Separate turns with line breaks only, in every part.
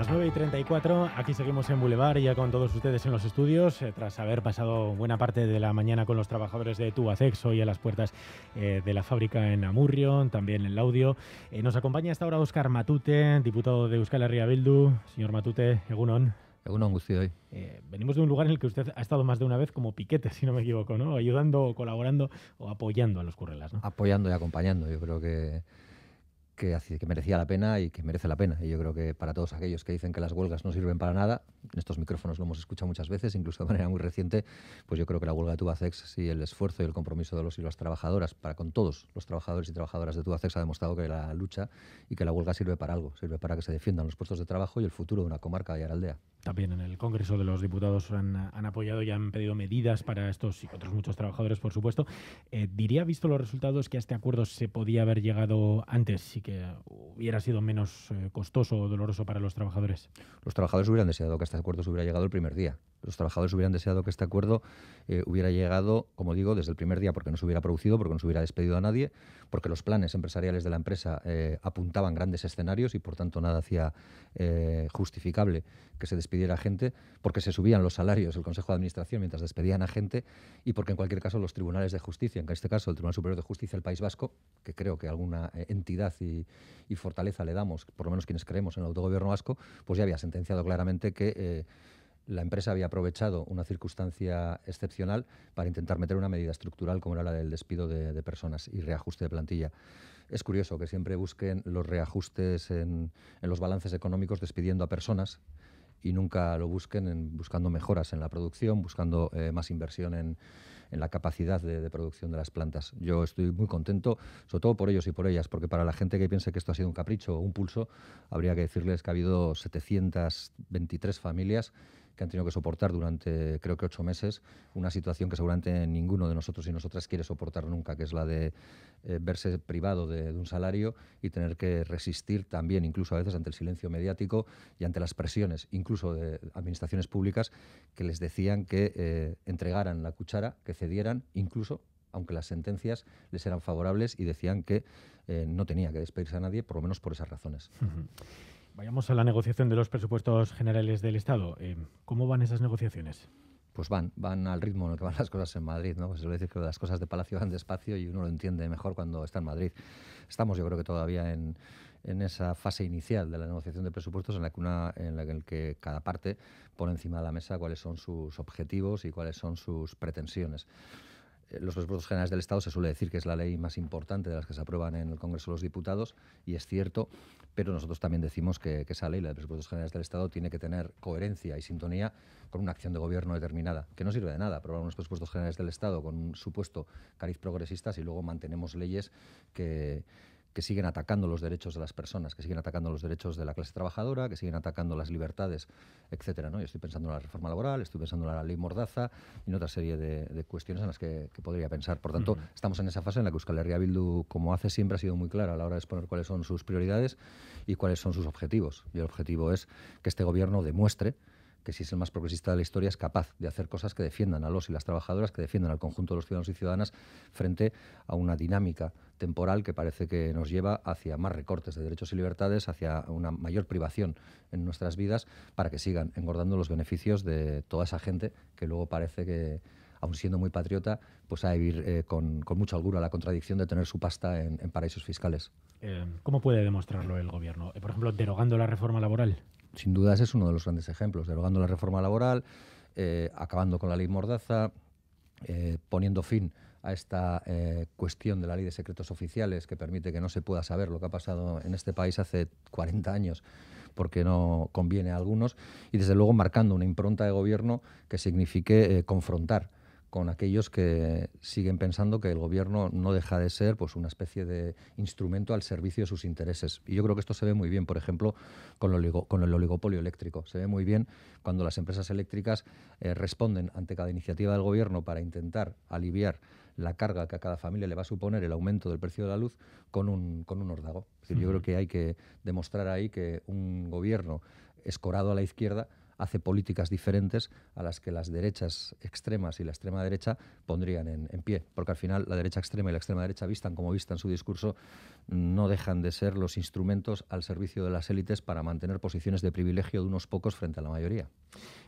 Las 9 y 34, aquí seguimos en Boulevard, ya con todos ustedes en los estudios, eh, tras haber pasado buena parte de la mañana con los trabajadores de Tubasexo y a las puertas eh, de la fábrica en Amurrio, también en Laudio. Eh, nos acompaña hasta ahora Óscar Matute, diputado de Euskal Herria Bildu. Señor Matute, Egunon. Egunon, Gustioy. hoy eh, venimos de un lugar en el que usted ha estado más de una vez como piquete, si no me equivoco, ¿no? Ayudando, colaborando o apoyando a los currelas, ¿no?
Apoyando y acompañando, yo creo que que, que merecía la pena y que merece la pena. Y yo creo que para todos aquellos que dicen que las huelgas no sirven para nada, en estos micrófonos lo hemos escuchado muchas veces, incluso de manera muy reciente, pues yo creo que la huelga de Tubacex, y el esfuerzo y el compromiso de los y las trabajadoras, para con todos los trabajadores y trabajadoras de Tubacex, ha demostrado que la lucha y que la huelga sirve para algo, sirve para que se defiendan los puestos de trabajo y el futuro de una comarca y aldea
también en el Congreso de los Diputados han, apoyado y han pedido medidas para estos y otros muchos trabajadores, por supuesto. Eh, diría, visto los resultados, que este acuerdo se podía haber llegado antes y que hubiera sido menos eh, costoso o doloroso para los trabajadores.
Los trabajadores hubieran deseado que este acuerdo se hubiera llegado el primer día los trabajadores hubieran deseado que este acuerdo eh, hubiera llegado, como digo, desde el primer día, porque no se hubiera producido, porque no se hubiera despedido a nadie, porque los planes empresariales de la empresa eh, apuntaban grandes escenarios y, por tanto, nada hacía eh, justificable que se despidiera gente, porque se subían los salarios del Consejo de Administración mientras despedían a gente y porque, en cualquier caso, los tribunales de justicia, en este caso el Tribunal Superior de Justicia del País Vasco, que creo que alguna entidad y fortaleza le damos, por lo menos quienes creemos en el autogobierno vasco, pues ya había sentenciado claramente que la empresa había aprovechado una circunstancia excepcional para intentar meter una medida estructural como era la del despido de, personas y reajuste de plantilla. Es curioso que siempre busquen los reajustes en, los balances económicos despidiendo a personas y nunca lo busquen buscando mejoras en la producción, buscando eh, más inversión en, la capacidad de, de, producción de las plantas. Yo estoy muy contento, sobre todo por ellos y por ellas, porque para la gente que piense que esto ha sido un capricho o un pulso, habría que decirles que ha habido 723 familias que han tenido que soportar durante creo que ocho meses una situación que seguramente ninguno de nosotros y nosotras quiere soportar nunca, que es la de eh, verse privado de, un salario y tener que resistir también, incluso a veces ante el silencio mediático y ante las presiones, incluso de administraciones públicas que les decían que eh, entregaran la cuchara, que cedieran, incluso aunque las sentencias les eran favorables y decían que eh, no tenía que despedirse a nadie, por lo menos por esas razones.
Vayamos a la negociación de los presupuestos generales del Estado. Eh, ¿Cómo van esas negociaciones?
Pues van, van al ritmo en el que van las cosas en Madrid, ¿no? Pues se suele decir que las cosas de Palacio van despacio y uno lo entiende mejor cuando está en Madrid. Estamos, yo creo que todavía en, en esa fase inicial de la negociación de presupuestos en la que, en la que cada parte pone encima de la mesa cuáles son sus objetivos y cuáles son sus pretensiones los presupuestos generales del Estado se suele decir que es la ley más importante de las que se aprueban en el Congreso de los Diputados, y es cierto, pero nosotros también decimos que, esa ley, la de presupuestos generales del Estado, tiene que tener coherencia y sintonía con una acción de gobierno determinada, que no sirve de nada aprobar unos presupuestos generales del Estado con un supuesto cariz progresista y luego mantenemos leyes que que siguen atacando los derechos de las personas, que siguen atacando los derechos de la clase trabajadora, que siguen atacando las libertades, etcétera. ¿no? Yo estoy pensando en la reforma laboral, estoy pensando en la ley Mordaza y en otra serie de, cuestiones en las que, podría pensar. Por tanto, estamos en esa fase en la que Euskal Herria Bildu, como hace siempre, ha sido muy clara a la hora de exponer cuáles son sus prioridades y cuáles son sus objetivos. Y el objetivo es que este gobierno demuestre que si es el más progresista de la historia es capaz de hacer cosas que defiendan a los y las trabajadoras, que defiendan al conjunto de los ciudadanos y ciudadanas frente a una dinámica temporal que parece que nos lleva hacia más recortes de derechos y libertades, hacia una mayor privación en nuestras vidas, para que sigan engordando los beneficios de toda esa gente que luego parece que, aun siendo muy patriota, pues ha vivir eh, con, mucha holgura la contradicción de tener su pasta en, paraísos fiscales.
Eh, ¿Cómo puede demostrarlo el gobierno? Eh, por ejemplo, derogando la reforma laboral
sin duda es uno de los grandes ejemplos, derogando la reforma laboral, eh, acabando con la ley Mordaza, eh, poniendo fin a esta eh, cuestión de la ley de secretos oficiales que permite que no se pueda saber lo que ha pasado en este país hace 40 años porque no conviene a algunos, y desde luego marcando una impronta de gobierno que signifique confrontar con aquellos que siguen pensando que el gobierno no deja de ser pues una especie de instrumento al servicio de sus intereses. Y yo creo que esto se ve muy bien, por ejemplo, con, con el oligopolio eléctrico. Se ve muy bien cuando las empresas eléctricas eh, responden ante cada iniciativa del gobierno para intentar aliviar la carga que a cada familia le va a suponer el aumento del precio de la luz con un, con un ordago. Yo creo que hay que demostrar ahí que un gobierno escorado a la izquierda hace políticas diferentes a las que las derechas extremas y la extrema derecha pondrían en, pie. Porque al final la derecha extrema y la extrema derecha, vistan como en su discurso, no dejan de ser los instrumentos al servicio de las élites para mantener posiciones de privilegio de unos pocos frente a la mayoría.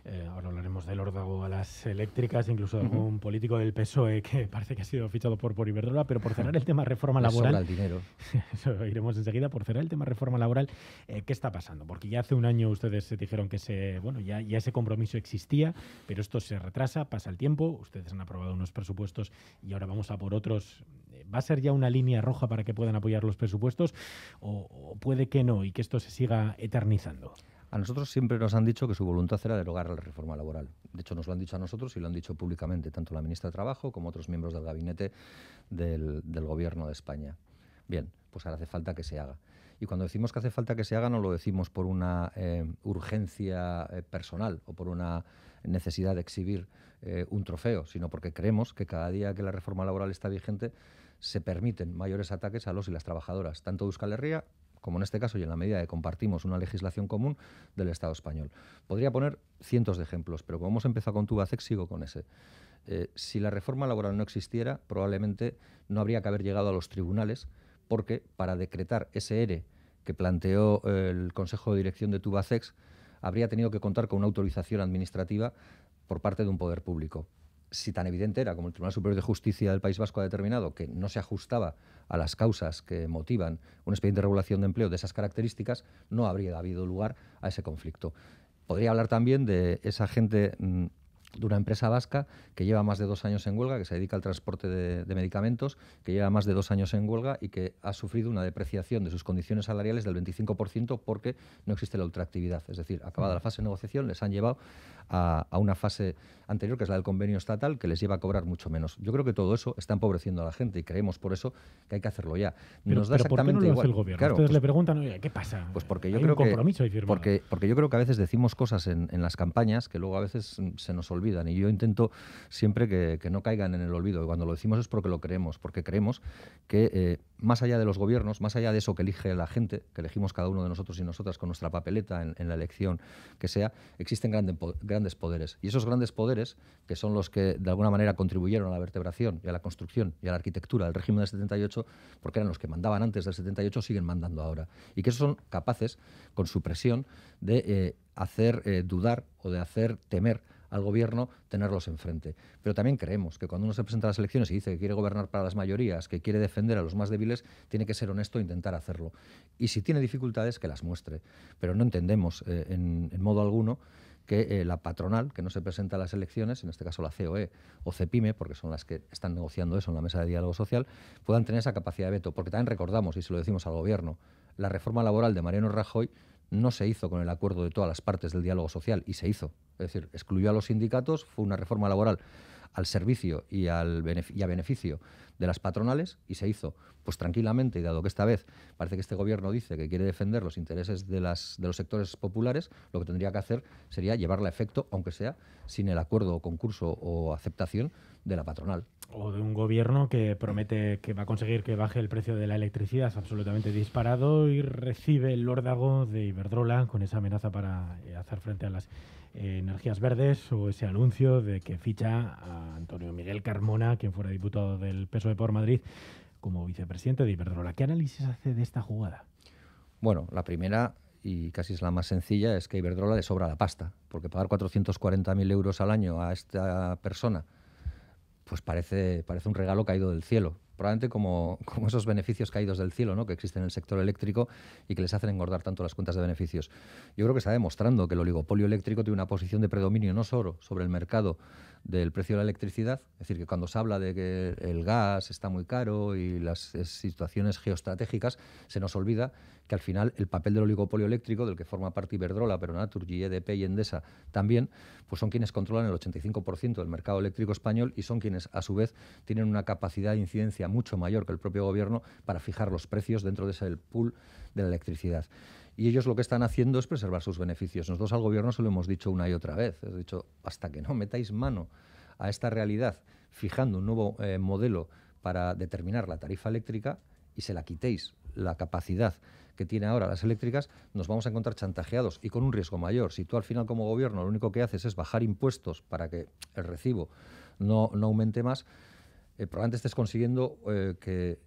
Eh, ahora hablaremos del órdago a las eléctricas, incluso de algún político del PSOE que parece que ha sido fichado por, por Iberdrola, pero por cerrar el tema reforma laboral... el dinero. iremos enseguida. Por cerrar el tema reforma laboral, eh, ¿qué está pasando? Porque ya hace un año ustedes se dijeron que se... Bueno, ya, ese compromiso existía, pero esto se retrasa, pasa el tiempo, ustedes han aprobado unos presupuestos y ahora vamos a por otros. ¿Va a ser ya una línea roja para que puedan apoyar los presupuestos o, puede que no y que esto se siga eternizando?
A nosotros siempre nos han dicho que su voluntad era derogar la reforma laboral. De hecho, nos lo han dicho a nosotros y lo han dicho públicamente, tanto la ministra de Trabajo como otros miembros del gabinete del Gobierno de España. Bien, pues ahora hace falta que se haga. Y cuando decimos que hace falta que se haga, no lo decimos por una eh, urgencia eh, personal o por una necesidad de exhibir eh, un trofeo, sino porque creemos que cada día que la reforma laboral está vigente se permiten mayores ataques a los y las trabajadoras, tanto de Euskal Herria como en este caso y en la medida que compartimos una legislación común del Estado español. Podría poner cientos de ejemplos, pero como hemos empezado con Tubacex, sigo con ese. si la reforma laboral no existiera, probablemente no habría que haber llegado a los tribunales, porque para decretar ese ERE que planteó eh, el Consejo de Dirección de Tubacex habría tenido que contar con una autorización administrativa por parte de un poder público. Si tan evidente era como el Tribunal Superior de Justicia del País Vasco ha determinado que no se ajustaba a las causas que motivan un expediente de regulación de empleo de esas características, no habría habido lugar a ese conflicto. Podría hablar también de esa gente mm, de una empresa vasca que lleva más de dos años en huelga, que se dedica al transporte de, medicamentos, que lleva más de dos años en huelga y que ha sufrido una depreciación de sus condiciones salariales del 25% porque no existe la ultraactividad. Es decir, acabada la mm. fase de negociación, les han llevado a, una fase anterior, que es la del convenio estatal, que les lleva a cobrar mucho menos. Yo creo que todo eso está empobreciendo a la gente y creemos por eso que hay que hacerlo ya. Nos da exactamente ¿por igual. el gobierno? Ustedes pues le
preguntan, ¿qué pasa?
Pues porque yo creo que, porque, porque yo creo que a veces decimos cosas en, las campañas que luego a veces se nos olvidan olvidan. Y yo intento siempre que, no caigan en el olvido. Y cuando lo decimos es porque lo creemos, porque creemos que eh, más allá de los gobiernos, más allá de eso que elige la gente, que elegimos cada uno de nosotros y nosotras con nuestra papeleta en, la elección que sea, existen grandes poderes. Y esos grandes poderes, que son los que de alguna manera contribuyeron a la vertebración y a la construcción y a la arquitectura del régimen del 78, porque eran los que mandaban antes del 78, siguen mandando ahora. Y que esos son capaces, con su presión, de eh, hacer eh, dudar o de hacer temer al gobierno tenerlos enfrente. Pero también creemos que cuando uno se presenta a las elecciones y dice que quiere gobernar para las mayorías, que quiere defender a los más débiles, tiene que ser honesto e intentar hacerlo. Y si tiene dificultades, que las muestre. Pero no entendemos eh, en, modo alguno que eh, la patronal, que no se presenta a las elecciones, en este caso la COE o CEPIME, e, porque son las que están negociando eso en la mesa de diálogo social, puedan tener esa capacidad de veto. Porque también recordamos, y se lo decimos al Gobierno, la reforma laboral de Mariano Rajoy no se hizo con el acuerdo de todas las partes del diálogo social y se hizo es decir, excluyó a los sindicatos, fue una reforma laboral al servicio y, al a beneficio de las patronales y se hizo pues tranquilamente y dado que esta vez parece que este gobierno dice que quiere defender los intereses de, las, de los sectores populares, lo que tendría que hacer sería llevarla a efecto, aunque sea sin el acuerdo o concurso o aceptación de la patronal.
O de un gobierno que promete que va a conseguir que baje el precio de la electricidad es absolutamente disparado y recibe el órdago de Iberdrola con esa amenaza para eh, hacer frente a las eh, energías verdes o ese anuncio de que ficha a Antonio Miguel Carmona, quien fuera diputado del PSOE por Madrid como vicepresidente de Iberdrola. ¿Qué análisis hace de esta jugada?
Bueno, la primera y casi es la más sencilla es que Iberdrola le sobra la pasta, porque pagar 440.000 euros al año a esta persona pues parece, parece un regalo caído del cielo probablemente como, como esos beneficios caídos del cielo ¿no? que existen en el sector eléctrico y que les hacen engordar tanto las cuentas de beneficios. Yo creo que está demostrando que el oligopolio eléctrico tiene una posición de predominio no solo sobre el mercado del precio de la electricidad, es decir, que cuando se habla de que el gas está muy caro y las eh, situaciones geoestratégicas, se nos olvida que al final el papel del oligopolio eléctrico, del que forma parte Iberdrola, Naturgy, EDP y Endesa también, pues son quienes controlan el 85% del mercado eléctrico español y son quienes, a su vez, tienen una capacidad de incidencia mucho mayor que el propio gobierno para fijar los precios dentro de ese pool de la electricidad y ellos lo que están haciendo es preservar sus beneficios. Nosotros al gobierno se lo hemos dicho una y otra vez, hemos dicho, hasta que no metáis mano a esta realidad fijando un nuevo eh, modelo para determinar la tarifa eléctrica y se la quitéis la capacidad que tiene ahora las eléctricas, nos vamos a encontrar chantajeados y con un riesgo mayor. Si tú al final como gobierno lo único que haces es bajar impuestos para que el recibo no, aumente más, eh, probablemente estés consiguiendo eh, que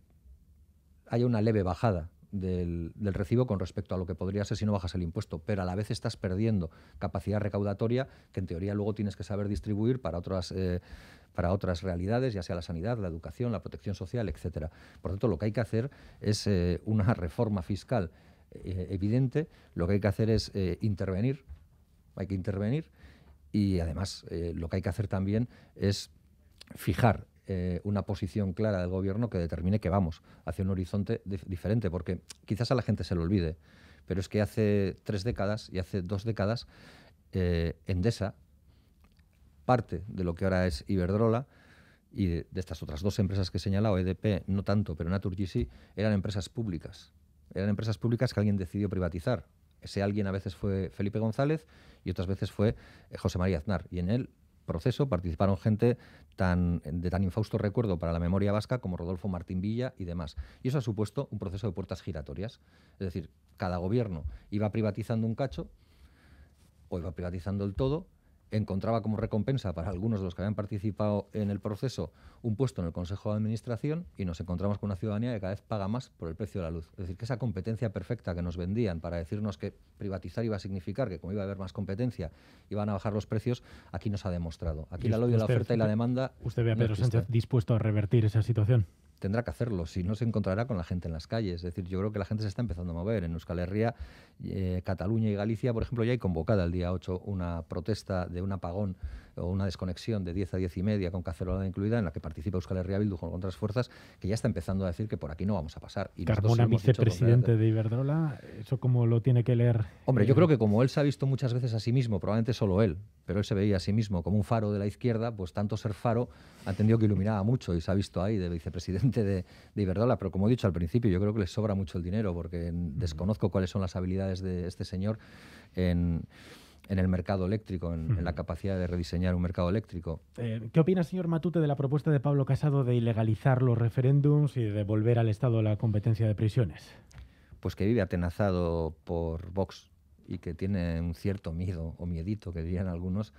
haya una leve bajada del, recibo con respecto a lo que podría ser si no bajas el impuesto, pero a la vez estás perdiendo capacidad recaudatoria que en teoría luego tienes que saber distribuir para otras, eh, para otras realidades, ya sea la sanidad, la educación, la protección social, etc. Por tanto, lo que hay que hacer es eh, una reforma fiscal eh, evidente, lo que hay que hacer es intervenir, hay que intervenir y además lo que hay que hacer también es fijar eh, una posición clara del gobierno que determine que vamos hacia un horizonte diferente, porque quizás a la gente se lo olvide, pero es que hace tres décadas y hace dos décadas eh, Endesa, parte de lo que ahora es Iberdrola, y de, estas otras dos empresas que he señalado, EDP no tanto, pero Naturgy sí, eran empresas públicas. Eran empresas públicas que alguien decidió privatizar. Ese alguien a veces fue Felipe González y otras veces fue eh, José María Aznar. Y en él proceso participaron gente tan, de tan infausto recuerdo para la memoria vasca como Rodolfo Martín Villa y demás. Y eso ha supuesto un proceso de puertas giratorias. Es decir, cada gobierno iba privatizando un cacho o iba privatizando el todo encontraba como recompensa para algunos de los que habían participado en el proceso un puesto en el Consejo de Administración y nos encontramos con una ciudadanía que cada vez paga más por el precio de la luz. Es decir, que esa competencia perfecta que nos vendían para decirnos que privatizar iba a significar que como iba a haber más competencia iban a bajar los precios, aquí nos ha demostrado. Aquí la ley de la oferta y la demanda... ¿Usted ve a Pedro Sánchez
dispuesto a revertir esa situación?
tendrá que hacerlo, si no se encontrará con la gente en las calles. Es decir, yo creo que la gente se está empezando a mover. En Euskal Herria, eh, Cataluña y Galicia, por ejemplo, ya hay convocada el día 8 una protesta de un apagón o una desconexión de 10 a 10 y media con cacerolada incluida, en la que participa Euskal Herria Bildu con otras fuerzas, que ya está empezando a decir que por aquí no vamos a pasar. Y Carmona, vicepresidente
de Iberdrola, ¿eso cómo lo tiene que leer? Hombre, yo eh? creo
que como él se ha visto muchas veces a sí mismo, probablemente solo él, pero él se veía a sí mismo como un faro de la izquierda, pues tanto ser faro ha entendido que iluminaba mucho y se ha visto ahí de vicepresidente de, de, Iberdrola, pero como he dicho al principio, yo creo que le sobra mucho el dinero porque desconozco cuáles son las habilidades de este señor en, el mercado eléctrico, en, la capacidad de rediseñar un mercado eléctrico.
Eh, ¿Qué opina, señor Matute, de la propuesta de Pablo Casado de ilegalizar los referéndums y devolver al Estado la competencia de prisiones?
Pues que vive atenazado por Vox y que tiene un cierto miedo o miedito, que dirían algunos,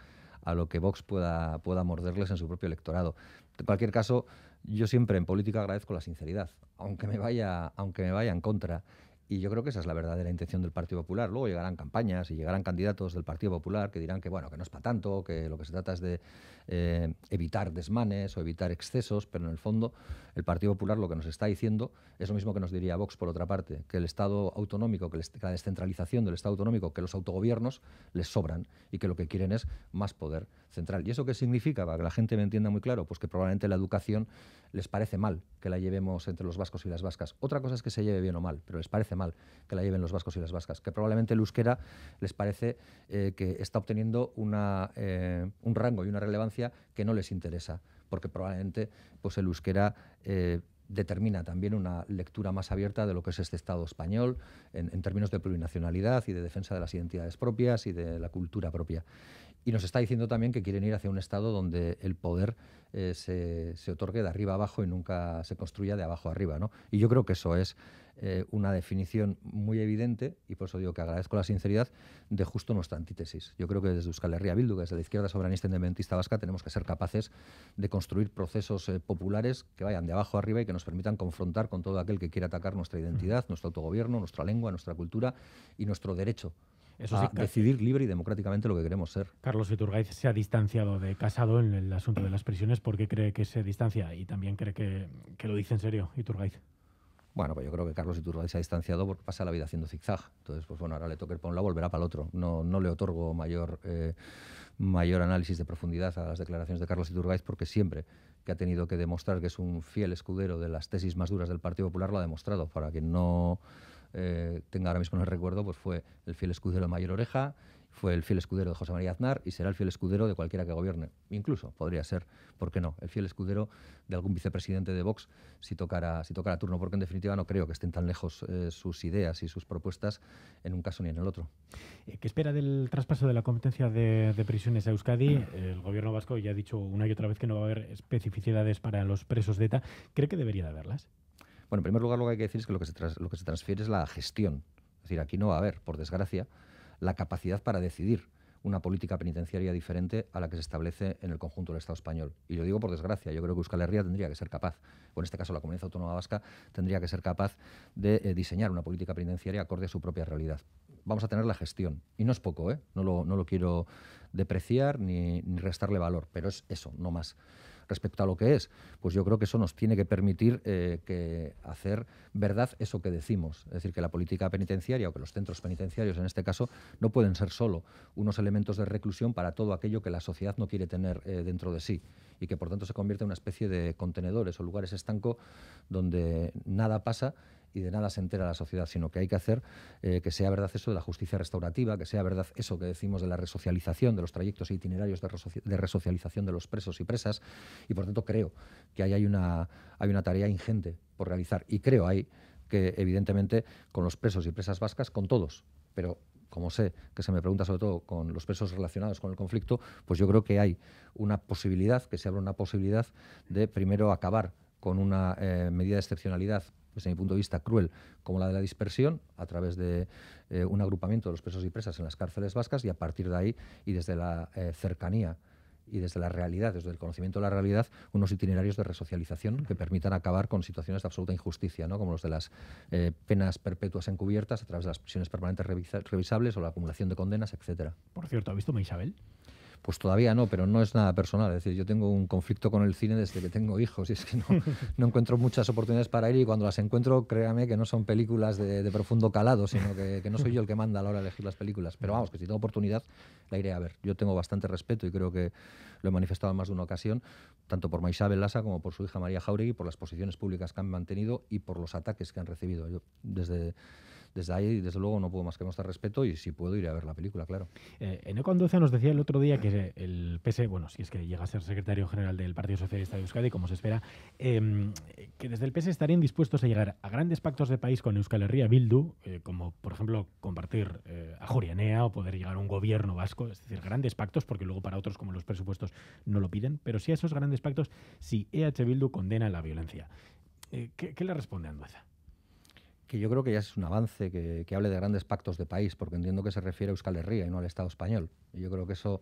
a lo que Vox pueda, pueda morderles en su propio electorado. En cualquier caso, yo siempre en política agradezco la sinceridad, aunque me vaya, aunque me vaya en contra. Y yo creo que esa es la verdadera intención del Partido Popular. Luego llegarán campañas y llegarán candidatos del Partido Popular que dirán que bueno, que no es para tanto, que lo que se trata es de eh, evitar desmanes o evitar excesos, pero en el fondo el Partido Popular lo que nos está diciendo es lo mismo que nos diría Vox por otra parte, que el Estado autonómico, que la descentralización del Estado autonómico, que los autogobiernos les sobran y que lo que quieren es más poder central. ¿Y eso qué significa? Para que la gente me entienda muy claro, pues que probablemente la educación les parece mal que la llevemos entre los vascos y las vascas. Otra cosa es que se lleve bien o mal, pero les parece mal que la lleven los vascos y las vascas, que probablemente el euskera les parece eh, que está obteniendo una, eh, un rango y una relevancia que no les interesa, porque probablemente pues, el euskera... Eh, determina también una lectura más abierta de lo que es este Estado español en, en, términos de plurinacionalidad y de defensa de las identidades propias y de la cultura propia. Y nos está diciendo también que quieren ir hacia un Estado donde el poder eh, se, otorgue de arriba abajo y nunca se construya de abajo arriba. ¿no? Y yo creo que eso es eh, una definición muy evidente, y por eso digo que agradezco la sinceridad, de justo nuestra antítesis. Yo creo que desde Euskal Herria Bildu, desde la izquierda soberanista independentista vasca, tenemos que ser capaces de construir procesos eh, populares que vayan de abajo arriba y que nos permitan confrontar con todo aquel que quiera atacar nuestra identidad, nuestro autogobierno, nuestra lengua, nuestra cultura y nuestro derecho
eso decidir
libre y democráticamente lo que queremos ser.
Carlos Iturgaiz se ha distanciado de Casado en el asunto de las prisiones. porque cree que se distancia? Y también cree que, lo dice en serio Iturgaiz.
Bueno, pues yo creo que Carlos Iturgaiz se ha distanciado porque pasa la vida haciendo zigzag. Entonces, pues bueno, ahora le toca el para un volverá para el otro. No, no le otorgo mayor, eh, mayor análisis de profundidad a las declaraciones de Carlos Iturgaiz porque siempre que ha tenido que demostrar que es un fiel escudero de las tesis más duras del Partido Popular lo ha demostrado. Para que no eh, tenga ahora mismo en el recuerdo, pues fue el fiel escudero de Mayor Oreja, fue el fiel escudero de José María Aznar y será el fiel escudero de cualquiera que gobierne. Incluso podría ser, ¿por qué no?, el fiel escudero de algún vicepresidente de Vox si tocara, si turno, porque en definitiva no creo que estén tan lejos eh, sus ideas y sus propuestas en un caso ni en el otro.
Eh, ¿Qué espera del traspaso de la competencia de, prisiones a Euskadi? El gobierno vasco ya ha dicho una y otra vez que no va a haber especificidades para los presos de ETA. ¿Cree que debería de haberlas? Bueno,
en primer lugar, lo que hay que decir es que lo que se, lo que se transfiere es la gestión. Es decir, aquí no va a haber, por desgracia, la capacidad para decidir una política penitenciaria diferente a la que se establece en el conjunto del Estado español. Y lo digo por desgracia, yo creo que Euskal Herria tendría que ser capaz, o en este caso la Comunidad Autónoma Vasca, tendría que ser capaz de eh, diseñar una política penitenciaria acorde a su propia realidad. Vamos a tener la gestión, y no es poco, ¿eh? no, lo, no lo quiero depreciar ni, ni restarle valor, pero es eso, no más respecto a lo que es, pues yo creo que eso nos tiene que permitir eh, que hacer verdad eso que decimos. Es decir, que la política penitenciaria o que los centros penitenciarios en este caso no pueden ser solo unos elementos de reclusión para todo aquello que la sociedad no quiere tener eh, dentro de sí y que por tanto se convierte en una especie de contenedores o lugares estanco donde nada pasa y de nada se entera la sociedad, sino que hay que hacer eh, que sea verdad eso de la justicia restaurativa, que sea verdad eso que decimos de la resocialización, de los trayectos e itinerarios de, resocialización de los presos y presas, y por tanto creo que ahí hay una, hay una tarea ingente por realizar, y creo ahí que evidentemente con los presos y presas vascas, con todos, pero como sé que se me pregunta sobre todo con los presos relacionados con el conflicto, pues yo creo que hay una posibilidad, que se abre una posibilidad de primero acabar con una eh, medida de excepcionalidad desde mi punto de vista, cruel, como la de la dispersión, a través de eh, un agrupamiento de los presos y presas en las cárceles vascas y a partir de ahí y desde la eh, cercanía y desde la realidad, desde el conocimiento de la realidad, unos itinerarios de resocialización que permitan acabar con situaciones de absoluta injusticia, ¿no? como los de las eh, penas perpetuas encubiertas a través de las prisiones permanentes revisables o la acumulación de condenas, etcétera.
Por cierto, ¿ha visto a Isabel?
Pues todavía no, pero no es nada personal. Es decir, yo tengo un conflicto con el cine desde que tengo hijos y es que no, encuentro muchas oportunidades para ir y cuando las encuentro, créame que no son películas de, profundo calado, sino que, no soy yo el que manda a la hora de elegir las películas. Pero vamos, que si tengo oportunidad, la iré a ver. Yo tengo bastante respeto y creo que lo he manifestado en más de una ocasión, tanto por Maisabel Lassa como por su hija María Jauregui, por las posiciones públicas que han mantenido y por los ataques que han recibido. Yo, desde desde ahí, desde luego, no puedo más que mostrar respeto y si puedo ir a ver la
película, claro. Eh, en nos decía el otro día que el PS, e, bueno, si es que llega a ser secretario general del Partido Socialista de Euskadi, como se espera, em, que desde el PS e estarían dispuestos a llegar a grandes pactos de país con Euskal Herria Bildu, eh, como por ejemplo compartir eh, a Jorianea o poder llegar a un gobierno vasco, es decir, grandes pactos, porque luego para otros, como los presupuestos, no lo piden, pero sí a esos grandes pactos, si EH Bildu condena la violencia. Eh, ¿qué, le responde a
que yo creo que ya es un avance que, hable de grandes pactos de país, porque entiendo que se refiere a Euskal Herria y no al Estado español. Y yo creo que eso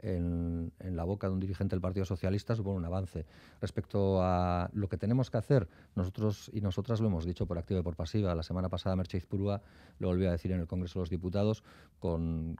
en, la boca de un dirigente del Partido Socialista supone un avance. Respecto a lo que tenemos que hacer, nosotros y nosotras lo hemos dicho por activa y por pasiva. La semana pasada Merche Izpurúa lo volvió a decir en el Congreso de los Diputados con,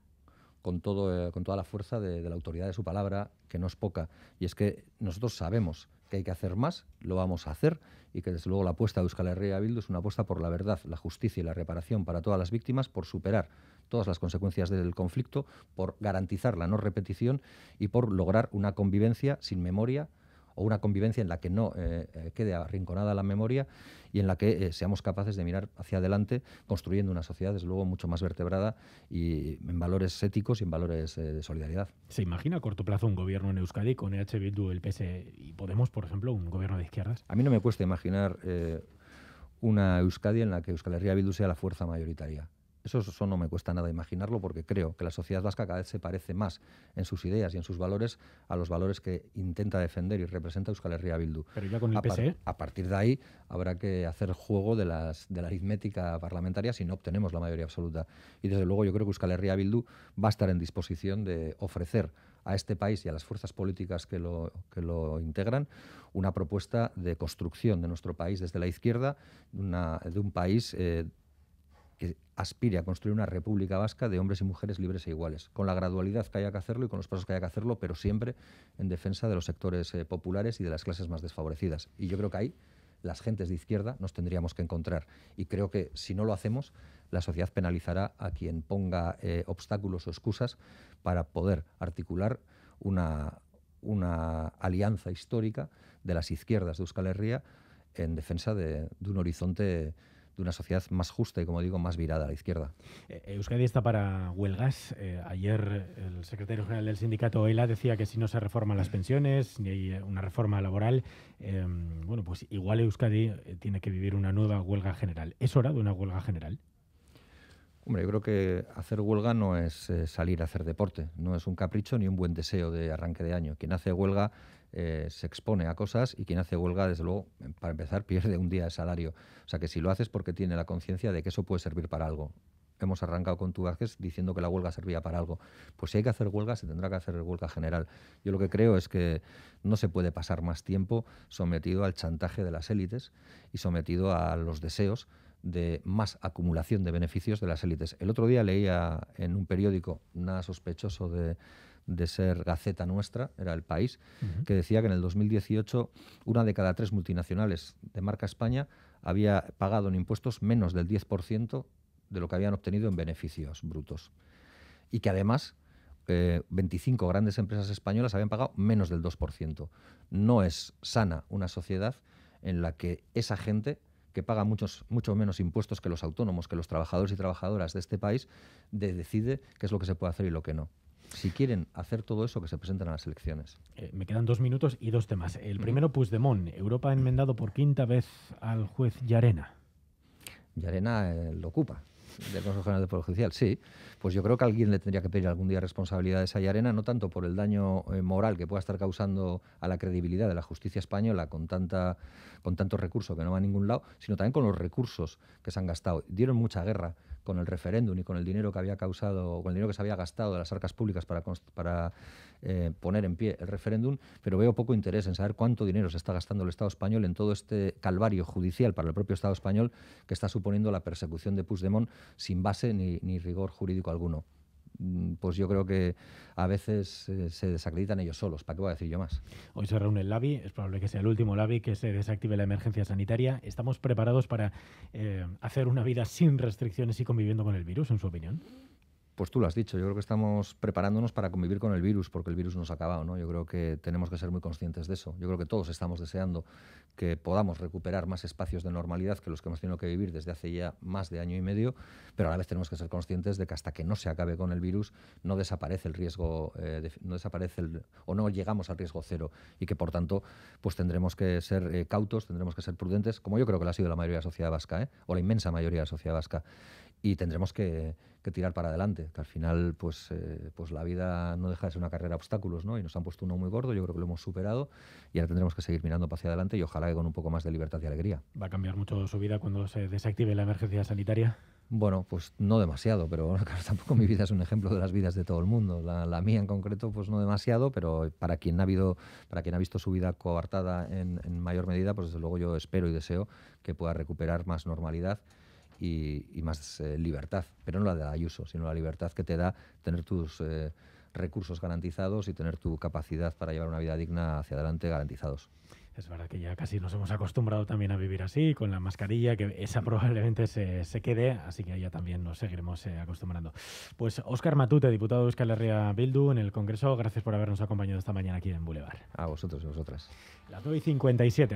con, todo, eh, con toda la fuerza de, de la autoridad de su palabra, que no es poca. Y es que nosotros sabemos que hay que hacer más, lo vamos a hacer y que desde luego la apuesta de Euskal Herria Bildu es una apuesta por la verdad, la justicia y la reparación para todas las víctimas, por superar todas las consecuencias del conflicto, por garantizar la no repetición y por lograr una convivencia sin memoria, o una convivencia en la que no eh, eh, quede arrinconada la memoria y en la que eh, seamos capaces de mirar hacia adelante construyendo una sociedad, desde luego, mucho más vertebrada y en
valores éticos y en valores de solidaridad.
¿Se imagina a corto plazo un gobierno en Euskadi
con EH Bildu, el PS e y Podemos, por ejemplo, un gobierno de izquierdas?
A mí no me cuesta imaginar una Euskadi en la que Euskal Herria Bildu sea la fuerza mayoritaria. Eso, no me cuesta nada imaginarlo porque creo que la sociedad vasca cada vez se parece más en sus ideas y en sus valores a los valores que intenta defender y representa Euskal Herria Bildu. Pero ya con el a, e. a partir de ahí habrá que hacer juego de, las, de la aritmética parlamentaria si no obtenemos la mayoría absoluta. Y desde luego yo creo que Euskal Herria Bildu va a estar en disposición de ofrecer a este país y a las fuerzas políticas que lo, lo integran una propuesta de construcción de nuestro país desde la izquierda, de un país eh, que aspire a construir una república vasca de hombres y mujeres libres e iguales, con la gradualidad que haya que hacerlo y con los pasos que haya que hacerlo, pero siempre en defensa de los sectores eh, populares y de las clases más desfavorecidas. Y yo creo que ahí las gentes de izquierda nos tendríamos que encontrar. Y creo que si no lo hacemos, la sociedad penalizará a quien ponga eh, obstáculos o excusas para poder articular una, una alianza histórica de las izquierdas de Euskal Herria en defensa de un horizonte de una sociedad más justa y, como digo, más virada a la izquierda.
Eh, Euskadi está para huelgas. Eh, ayer el secretario general del sindicato ELA decía que si no se reforman las pensiones ni hay eh, una reforma laboral, em, bueno, pues igual Euskadi tiene que vivir una nueva huelga general. ¿Es hora de una huelga general?
Hombre, yo creo que hacer huelga no es salir a hacer deporte, no es un capricho ni un buen deseo de arranque de año. Quien hace huelga eh, se expone a cosas y quien hace huelga, desde luego, para empezar, pierde un día de salario. O sea que si lo haces porque tiene la conciencia de que eso puede servir para algo. Hemos arrancado con tu diciendo que la huelga servía para algo. Pues si hay que hacer huelga, se tendrá que hacer huelga general. Yo lo que creo es que no se puede pasar más tiempo sometido al chantaje de las élites y sometido a los deseos de más acumulación de beneficios de las élites. El otro día leía en un periódico nada sospechoso de, de ser Gaceta Nuestra, era el país, que decía que en el 2018 una de cada tres multinacionales de marca España había pagado en impuestos menos del 10% de lo que habían obtenido en beneficios brutos. Y que además 25 eh, grandes empresas españolas habían pagado menos del 2%. No es sana una sociedad en la que esa gente que paga muchos, mucho menos impuestos que los autónomos, que los trabajadores y trabajadoras de este país, decide qué es lo que se puede hacer y lo que no si quieren hacer todo eso, que se presenten a las elecciones.
Eh, me quedan dos minutos y dos temas. El primero, Puigdemont. Europa ha enmendado por quinta vez al juez Yarena.
Yarena eh, lo ocupa del Consejo General de Poder Judicial, sí. Pues yo creo que alguien le tendría que pedir algún día responsabilidades a Yarena. no tanto por el daño eh, moral que pueda estar causando a la credibilidad de la justicia española con, tanta, con tantos recursos que no va a ningún lado, sino también con los recursos que se han gastado. Dieron mucha guerra con el referéndum y con el dinero que había causado, con el dinero que se había gastado de las arcas públicas para, eh, poner en pie el referéndum, pero veo poco interés en saber cuánto dinero se está gastando el Estado español en todo este calvario judicial para el propio Estado español que está suponiendo la persecución de Puigdemont sin base ni rigor jurídico alguno.
Mm, pues yo creo que a veces eh, se desacreditan ellos solos. ¿Para qué voy a decir yo más? Hoy se reúne el LABI, es probable que sea el último LABI que se desactive la emergencia sanitaria. ¿Estamos preparados para eh, hacer una vida sin restricciones y conviviendo con el virus, en su opinión?
Pues tú lo has dicho, yo creo que estamos preparándonos para convivir con el virus, porque el virus nos ha acabado, ¿no? Yo creo que tenemos que ser muy conscientes de eso. Yo creo que todos estamos deseando que podamos recuperar más espacios de normalidad que los que hemos tenido que vivir desde hace ya más de año y medio, pero a la vez tenemos que ser conscientes de que hasta que no se acabe con el virus no desaparece el riesgo, eh, no desaparece el, o no llegamos al riesgo cero y que por tanto pues tendremos que ser eh, cautos, tendremos que ser prudentes, como yo creo que lo ha sido la mayoría de la sociedad vasca, ¿eh? o la inmensa mayoría de la sociedad vasca y tendremos que, tirar para adelante, que al final pues, eh, pues la vida no deja de ser una carrera de obstáculos, ¿no? Y nos han puesto uno muy gordo, yo creo que lo hemos superado y ahora tendremos que seguir mirando hacia adelante y ojalá que con un poco más de libertad y alegría.
¿Va a cambiar mucho su vida cuando se desactive la emergencia sanitaria?
Bueno, pues no demasiado, pero tampoco mi vida es un ejemplo de las vidas de todo el mundo. La, mía en concreto, pues no demasiado, pero para quien ha, habido, para quien ha visto su vida coartada en, en mayor medida, pues desde luego yo espero y deseo que pueda recuperar más normalidad y, más eh, libertad, pero no la de Ayuso, sino la libertad que te da tener tus eh, recursos garantizados y tener tu capacidad para llevar una vida digna hacia adelante
garantizados. Es verdad que ya casi nos hemos acostumbrado también a vivir así, con la mascarilla, que esa probablemente se, quede, así que ya también nos seguiremos eh, acostumbrando. Pues Óscar Matute, diputado de Euskal Herria Bildu en el Congreso, gracias por habernos acompañado esta mañana aquí en Boulevard. A vosotros y vosotras. Las 2 y 57.